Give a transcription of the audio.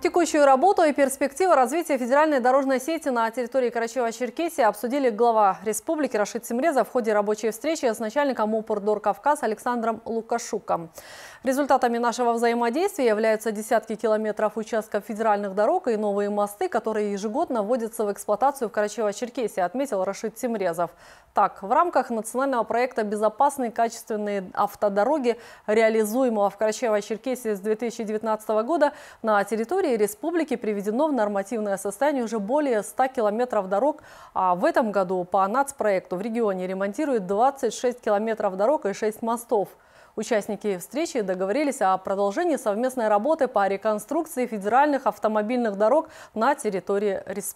Текущую работу и перспективы развития федеральной дорожной сети на территории Карачева-Черкесии обсудили глава республики Рашид Семреза в ходе рабочей встречи с начальником УПРДОР «Кавказ» Александром Лукашуком. Результатами нашего взаимодействия являются десятки километров участков федеральных дорог и новые мосты, которые ежегодно вводятся в эксплуатацию в Карачево-Черкесии, отметил Рашид Семрезов. Так, в рамках национального проекта «Безопасные качественные автодороги», реализуемого в Карачево-Черкесии с 2019 года, на территории территории республики приведено в нормативное состояние уже более 100 километров дорог, а в этом году по нацпроекту в регионе ремонтируют 26 километров дорог и 6 мостов. Участники встречи договорились о продолжении совместной работы по реконструкции федеральных автомобильных дорог на территории республики.